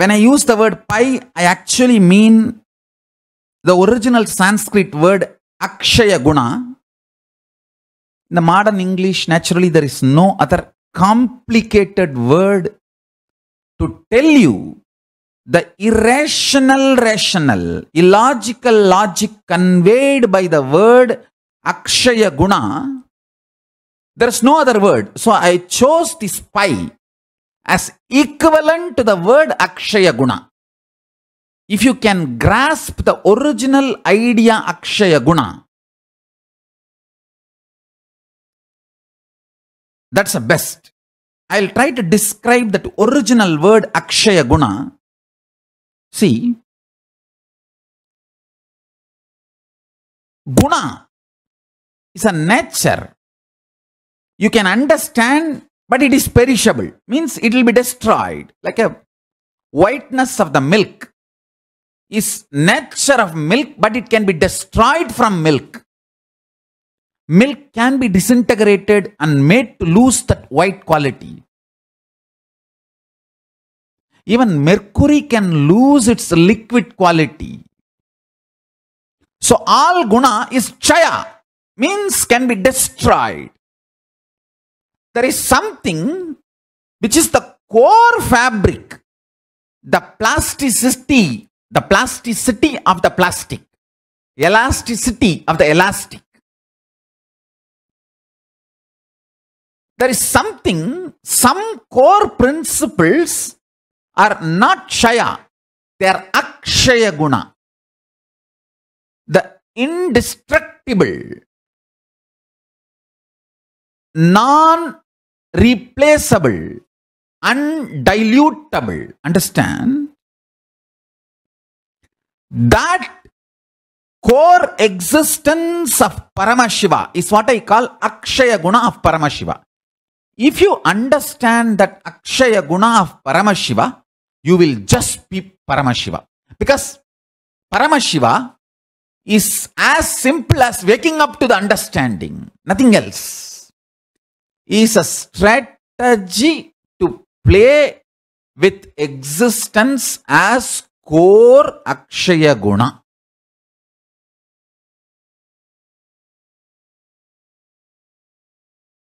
When I use the word pi, I actually mean the original Sanskrit word Akshaya Guna. In the modern English, naturally, there is no other complicated word to tell you the irrational rational, illogical logic conveyed by the word Akshaya Guna. There is no other word. So I chose this pi as equivalent to the word Akshaya Guna. If you can grasp the original idea Akshaya Guna, that's the best. I'll try to describe that original word Akshaya Guna. See, Guna is a nature. You can understand but it is perishable means it will be destroyed like a whiteness of the milk is nature of milk but it can be destroyed from milk milk can be disintegrated and made to lose that white quality even mercury can lose its liquid quality so all guna is chaya means can be destroyed there is something which is the core fabric, the plasticity, the plasticity of the plastic, elasticity of the elastic. There is something, some core principles are not Shaya, they are Akshaya Guna. The indestructible, non replaceable, undilutable. Understand? That core existence of Paramashiva is what I call Akshaya Guna of Paramashiva. If you understand that Akshaya Guna of Paramashiva, you will just be Paramashiva. Because Paramashiva is as simple as waking up to the understanding, nothing else is a strategy to play with existence as core Akshaya Guna.